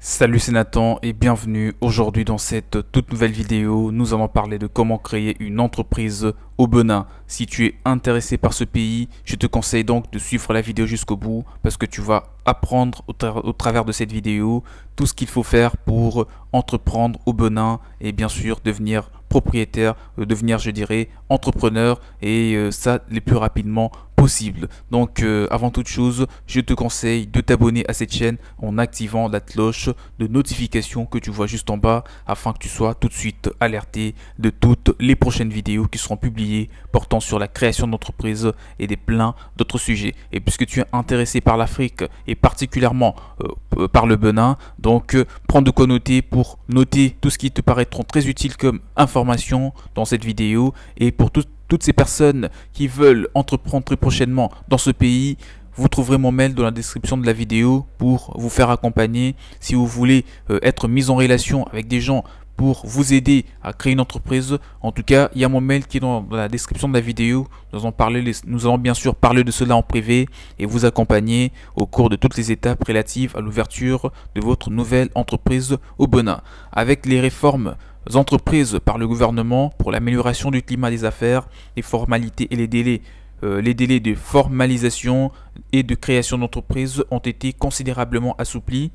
Salut c'est Nathan et bienvenue aujourd'hui dans cette toute nouvelle vidéo nous allons parler de comment créer une entreprise au Benin. Si tu es intéressé par ce pays je te conseille donc de suivre la vidéo jusqu'au bout parce que tu vas apprendre au, travers de cette vidéo tout ce qu'il faut faire pour entreprendre au Benin et bien sûr devenir propriétaire, euh, devenir je dirais entrepreneur et euh, ça le plus rapidement possible. Donc euh, avant toute chose, je te conseille de t'abonner à cette chaîne en activant la cloche de notification que tu vois juste en bas afin que tu sois tout de suite alerté de toutes les prochaines vidéos qui seront publiées portant sur la création d'entreprises et des pleins d'autres sujets. Et puisque tu es intéressé par l'Afrique et particulièrement euh, par le Benin, donc euh, prends de quoi noter pour noter tout ce qui te paraîtront très utile comme information dans cette vidéo et pour toutes toutes ces personnes qui veulent entreprendre très prochainement dans ce pays, vous trouverez mon mail dans la description de la vidéo pour vous faire accompagner. Si vous voulez euh, être mis en relation avec des gens pour vous aider à créer une entreprise, en tout cas, il y a mon mail qui est dans, la description de la vidéo. Nous allons, parler, nous allons bien sûr parler de cela en privé et vous accompagner au cours de toutes les étapes relatives à l'ouverture de votre nouvelle entreprise au Bonin. Avec les réformes entreprises par le gouvernement pour l'amélioration du climat des affaires, les formalités et les délais. Euh, les délais de formalisation et de création d'entreprises ont été considérablement assouplis,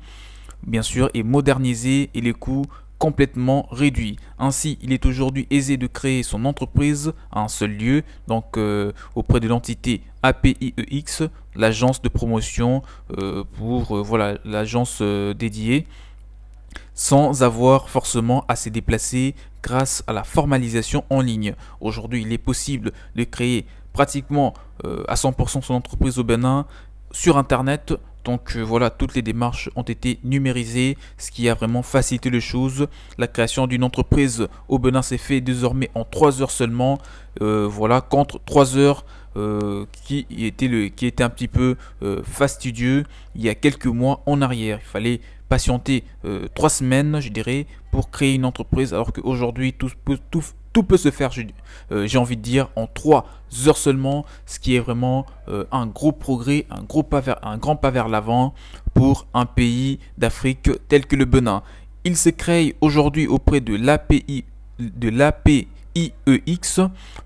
bien sûr, et modernisés et les coûts complètement réduits. Ainsi, il est aujourd'hui aisé de créer son entreprise à un seul lieu, donc euh, auprès de l'entité APIEX, l'agence de promotion euh, pour voilà l'agence dédiée sans avoir forcément à se déplacer grâce à la formalisation en ligne. Aujourd'hui, il est possible de créer pratiquement euh, à 100% son entreprise au Bénin sur Internet. Donc euh, voilà, toutes les démarches ont été numérisées, ce qui a vraiment facilité les choses. La création d'une entreprise au Bénin s'est fait désormais en 3 heures seulement. Euh, voilà, contre 3 heures qui, était le, qui était un petit peu fastidieux il y a quelques mois en arrière. Il fallait patienter euh, trois semaines, je dirais, pour créer une entreprise, alors qu'aujourd'hui, tout peut, tout, tout, peut se faire, euh, j'ai envie de dire, en trois heures seulement, ce qui est vraiment euh, un gros progrès, un, gros pas vers, un grand pas vers l'avant pour un pays d'Afrique tel que le Benin. Il se crée aujourd'hui auprès de l'API, de l'APIEX,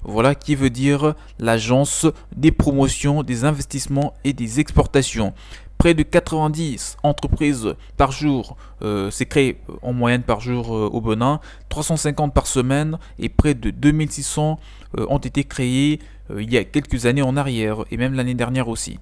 voilà qui veut dire l'agence des promotions, des investissements et des exportations. Près de 90 entreprises par jour, euh, créé en moyenne par jour euh, au Benin, 350 par semaine et près de 2600 euh, ont été créées euh, il y a quelques années en arrière et même l'année dernière aussi.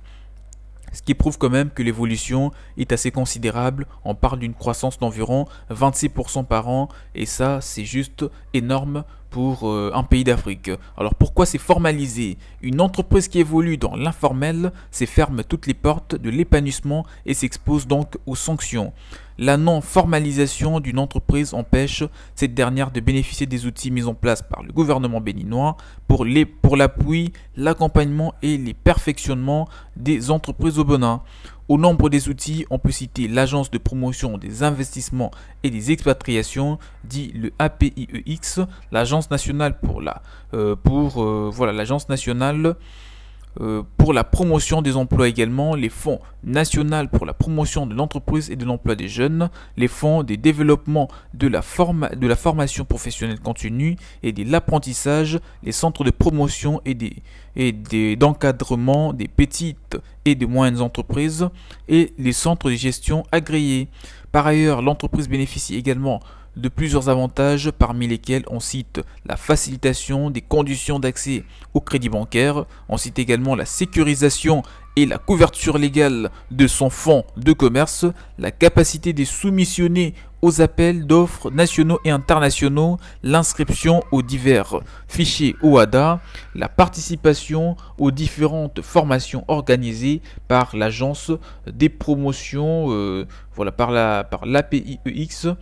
Ce qui prouve quand même que l'évolution est assez considérable. On parle d'une croissance d'environ 26% par an et ça c'est juste énorme euh, un pays d'Afrique. Alors pourquoi c'est formalisé Une entreprise qui évolue dans l'informel C'est ferme toutes les portes de l'épanouissement et s'expose donc aux sanctions. La non-formalisation d'une entreprise empêche cette dernière de bénéficier des outils mis en place par le gouvernement béninois pour l'appui, l'accompagnement et les perfectionnements des entreprises au Bénin. Au nombre des outils, on peut citer l'Agence de promotion des investissements et des expatriations, dit le APIEX, l'Agence nationale pour la, euh, pour, euh, voilà, l'Agence nationale euh, pour la promotion des emplois également, les fonds nationaux pour la promotion de l'entreprise et de l'emploi des jeunes, les fonds des développements de la, de la formation professionnelle continue et de l'apprentissage, les centres de promotion et des et d'encadrement des petites et des moyennes entreprises et les centres de gestion agréés. Par ailleurs, l'entreprise bénéficie également de plusieurs avantages parmi lesquels on cite la facilitation des conditions d'accès au crédit bancaire, on cite également la sécurisation et la couverture légale de son fonds de commerce, la capacité des soumissionnés aux appels d'offres nationaux et internationaux, l'inscription aux divers fichiers OADA, la participation aux différentes formations organisées par l'agence des promotions, euh, voilà, par l'APIEX. La, par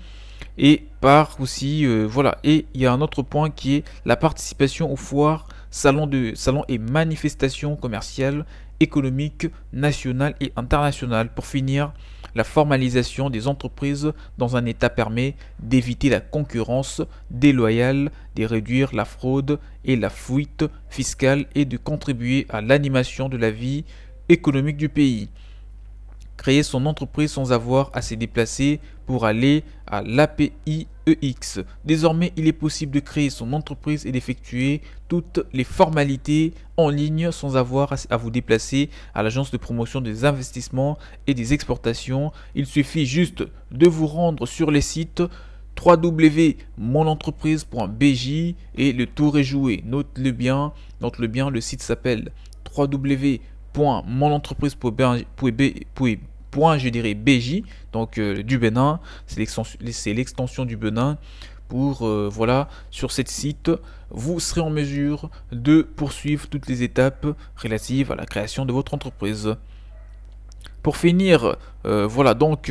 et par aussi euh, voilà et il y a un autre point qui est la participation aux foires salons salons et manifestations commerciales économiques nationales et internationales pour finir la formalisation des entreprises dans un état permet d'éviter la concurrence déloyale, de réduire la fraude et la fuite fiscale et de contribuer à l'animation de la vie économique du pays créer son entreprise sans avoir à se déplacer pour aller à l'APIEX. Désormais, il est possible de créer son entreprise et d'effectuer toutes les formalités en ligne sans avoir à vous déplacer à l'agence de promotion des investissements et des exportations. Il suffit juste de vous rendre sur les sites www.monentreprise.bj et le tour est joué. Note le bien, note le bien, le site s'appelle www mon entreprise je dirais BJ, donc euh, du Bénin, c'est l'extension du Bénin. Pour euh, voilà, sur cette site, vous serez en mesure de poursuivre toutes les étapes relatives à la création de votre entreprise. Pour finir, euh, voilà donc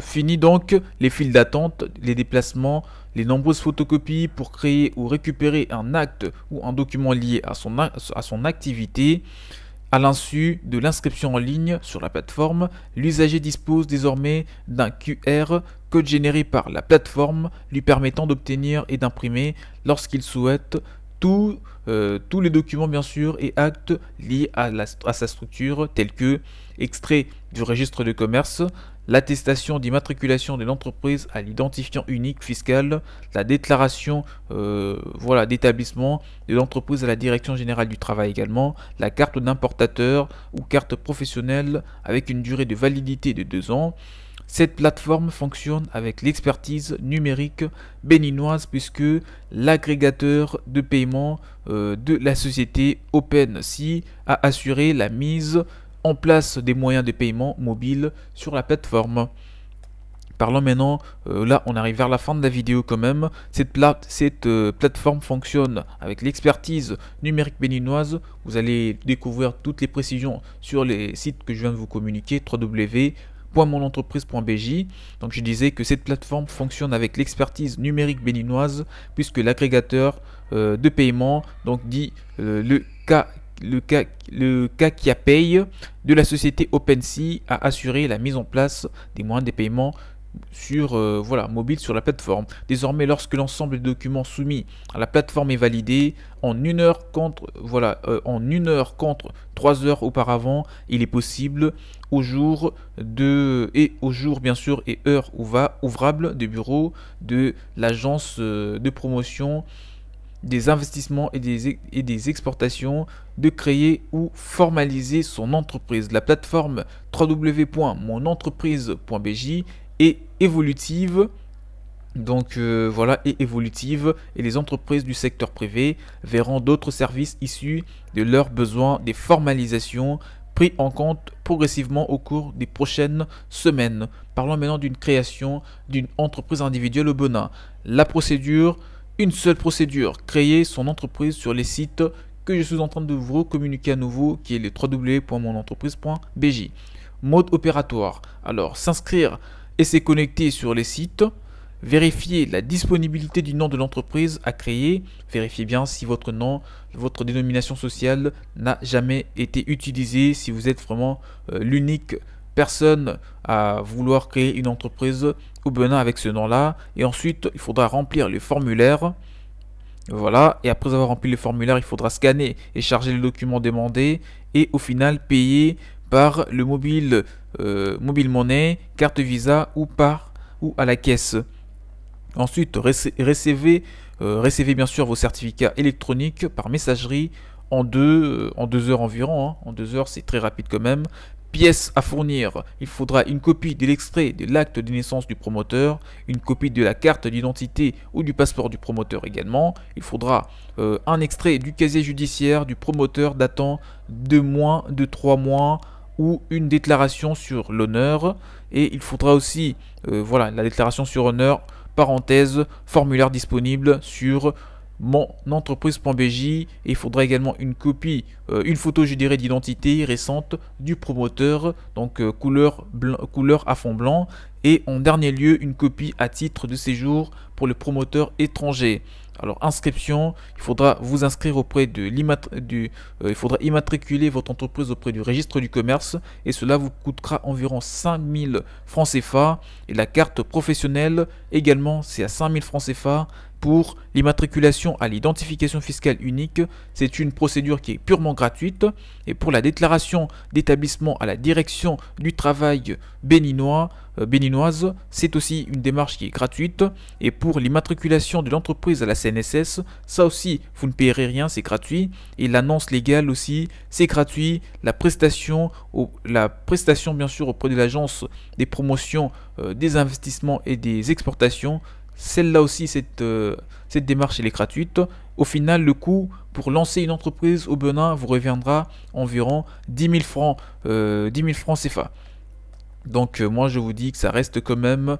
fini donc les files d'attente, les déplacements, les nombreuses photocopies pour créer ou récupérer un acte ou un document lié à son, à son activité. À l'insu de l'inscription en ligne sur la plateforme, l'usager dispose désormais d'un QR, code généré par la plateforme, lui permettant d'obtenir et d'imprimer, lorsqu'il souhaite, euh, tous les documents bien sûr et actes liés à, à sa structure tels que extrait du registre de commerce, l'attestation d'immatriculation de l'entreprise à l'identifiant unique fiscal, la déclaration euh, voilà, d'établissement de l'entreprise à la Direction générale du travail également, la carte d'importateur ou carte professionnelle avec une durée de validité de deux ans. Cette plateforme fonctionne avec l'expertise numérique béninoise puisque l'agrégateur de paiement euh, de la société Opensi a assuré la mise place des moyens de paiement mobile sur la plateforme. Parlons maintenant, euh, là on arrive vers la fin de la vidéo quand même, cette, plate, cette euh, plateforme fonctionne avec l'expertise numérique béninoise, vous allez découvrir toutes les précisions sur les sites que je viens de vous communiquer, www Donc je disais que cette plateforme fonctionne avec l'expertise numérique béninoise puisque l'agrégateur euh, de paiement donc dit le cas le cas, le qui a paye de la société OpenSea a assuré la mise en place des moyens de paiement sur euh, voilà, mobile sur la plateforme. Désormais, lorsque l'ensemble des documents soumis à la plateforme est validé, en une heure contre voilà euh, en une heure contre trois heures auparavant, il est possible au jour de et au jour bien sûr et heure ouvrable des bureaux de l'agence euh, de promotion des investissements et des, et des exportations, de créer ou formaliser son entreprise. La plateforme www.monentreprise.bj est évolutive. Donc euh, voilà, est évolutive et les entreprises du secteur privé verront d'autres services issus de leurs besoins des formalisations pris en compte progressivement au cours des prochaines semaines. Parlons maintenant d'une création d'une entreprise individuelle au Bonin. La procédure une seule procédure, créer son entreprise sur les sites que je suis en train de vous communiquer à nouveau, qui est le www.monentreprise.bj. Mode opératoire. Alors, s'inscrire et se connecter sur les sites. Vérifier la disponibilité du nom de l'entreprise à créer. Vérifiez bien si votre nom, votre dénomination sociale n'a jamais été utilisée, si vous êtes vraiment euh, l'unique personne à vouloir créer une entreprise au bien avec ce nom-là. Et ensuite, il faudra remplir le formulaire Voilà, et après avoir rempli le formulaire, il faudra scanner et charger les documents demandés et au final payer par le mobile, euh, mobile monnaie, carte Visa ou par ou à la caisse. Ensuite, recevez, euh, recevez, bien sûr vos certificats électroniques par messagerie en deux, en deux heures environ. Hein. En deux heures, c'est très rapide quand même. Pièces à fournir, il faudra une copie de l'extrait de l'acte de naissance du promoteur, une copie de la carte d'identité ou du passeport du promoteur également. Il faudra euh, un extrait du casier judiciaire du promoteur datant de moins de 3 mois ou une déclaration sur l'honneur. Et il faudra aussi euh, voilà, la déclaration sur honneur, parenthèse, formulaire disponible sur mon entreprise.bj. Il faudra également une copie, euh, une photo, je dirais, d'identité récente du promoteur, donc euh, couleur, couleur à fond blanc. Et en dernier lieu, une copie à titre de séjour pour le promoteur étranger. Alors inscription, il faudra vous inscrire auprès de du, euh, il faudra immatriculer votre entreprise auprès du registre du commerce et cela vous coûtera environ 5000 francs CFA et la carte professionnelle également c'est à 5000 francs CFA pour l'immatriculation à l'identification fiscale unique, c'est une procédure qui est purement gratuite. Et pour la déclaration d'établissement à la direction du travail béninois, euh, béninoise, c'est aussi une démarche qui est gratuite. Et pour l'immatriculation de l'entreprise à la CNSS, ça aussi, vous ne payerez rien, c'est gratuit. Et l'annonce légale aussi, c'est gratuit. La prestation, la prestation bien sûr auprès de l'agence des promotions euh, des investissements et des exportations, celle-là aussi, cette, euh, cette démarche, elle est gratuite. Au final, le coût pour lancer une entreprise au Benin vous reviendra environ 10 000 francs, 10 euh, francs CFA. Donc euh, moi je vous dis que ça reste quand même,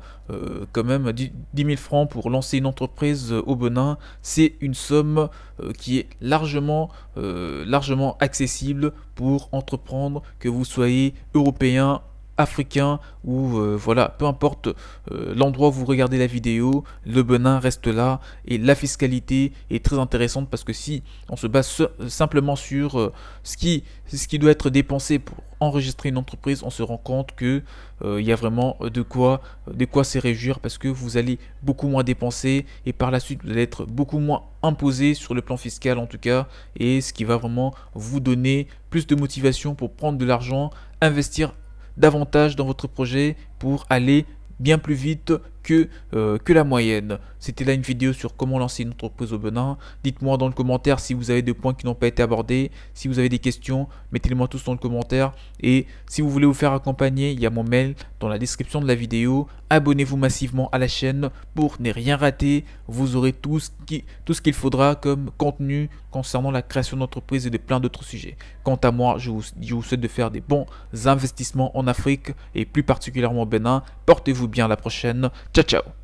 quand même 10 000 francs pour lancer une entreprise au Benin. C'est une somme qui est largement, largement accessible pour entreprendre, que vous soyez européen, africain ou euh, voilà, peu importe euh, l'endroit où vous regardez la vidéo, le Benin reste là et la fiscalité est très intéressante parce que si on se base simplement sur euh, ce, qui, ce qui doit être dépensé pour enregistrer une entreprise, on se rend compte que il y a vraiment de quoi, de quoi se réjouir parce que vous allez beaucoup moins dépenser et par la suite vous allez être beaucoup moins imposé sur le plan fiscal en tout cas et ce qui va vraiment vous donner plus de motivation pour prendre de l'argent, investir davantage dans votre projet pour aller bien plus vite, que, euh, que la moyenne. C'était là une vidéo sur comment lancer une entreprise au Benin. Dites-moi dans le commentaire si vous avez des points qui n'ont pas été abordés. Si vous avez des questions, mettez-les-moi tous dans le commentaire. Et si vous voulez vous faire accompagner, il y a mon mail dans la description de la vidéo. Abonnez-vous massivement à la chaîne pour ne rien rater. Vous aurez tout ce qu'il faudra comme contenu concernant la création d'entreprise et de plein d'autres sujets. Quant à moi, je vous, vous souhaite de faire des bons investissements en Afrique et plus particulièrement au Bénin. Portez-vous bien la prochaine. Ciao ciao